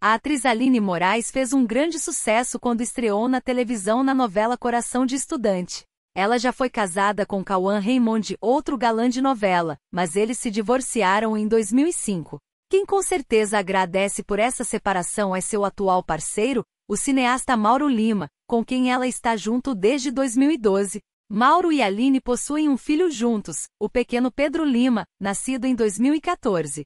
A atriz Aline Moraes fez um grande sucesso quando estreou na televisão na novela Coração de Estudante. Ela já foi casada com Cauã Raymond, outro galã de novela, mas eles se divorciaram em 2005. Quem com certeza agradece por essa separação é seu atual parceiro, o cineasta Mauro Lima, com quem ela está junto desde 2012. Mauro e Aline possuem um filho juntos, o pequeno Pedro Lima, nascido em 2014.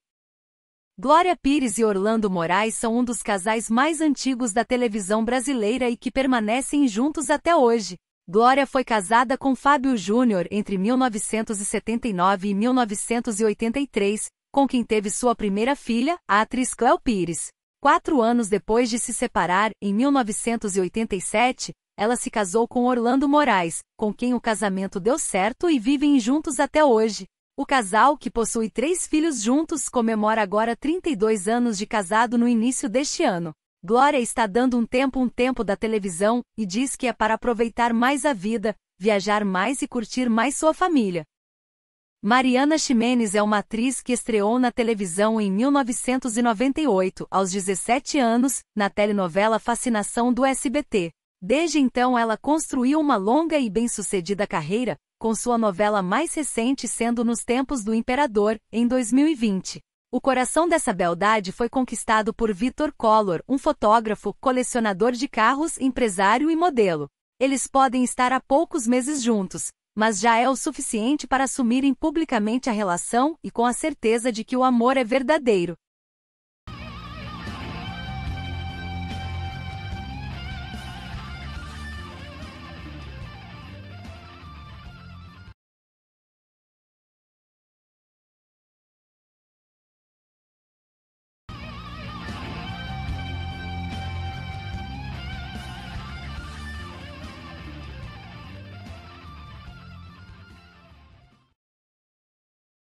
Glória Pires e Orlando Moraes são um dos casais mais antigos da televisão brasileira e que permanecem juntos até hoje. Glória foi casada com Fábio Júnior entre 1979 e 1983, com quem teve sua primeira filha, a atriz Cléo Pires. Quatro anos depois de se separar, em 1987, ela se casou com Orlando Moraes, com quem o casamento deu certo e vivem juntos até hoje. O casal, que possui três filhos juntos, comemora agora 32 anos de casado no início deste ano. Glória está dando um tempo um tempo da televisão e diz que é para aproveitar mais a vida, viajar mais e curtir mais sua família. Mariana Ximenes é uma atriz que estreou na televisão em 1998, aos 17 anos, na telenovela Fascinação do SBT. Desde então ela construiu uma longa e bem-sucedida carreira, com sua novela mais recente sendo Nos Tempos do Imperador, em 2020. O coração dessa beldade foi conquistado por Vitor Collor, um fotógrafo, colecionador de carros, empresário e modelo. Eles podem estar há poucos meses juntos, mas já é o suficiente para assumirem publicamente a relação e com a certeza de que o amor é verdadeiro.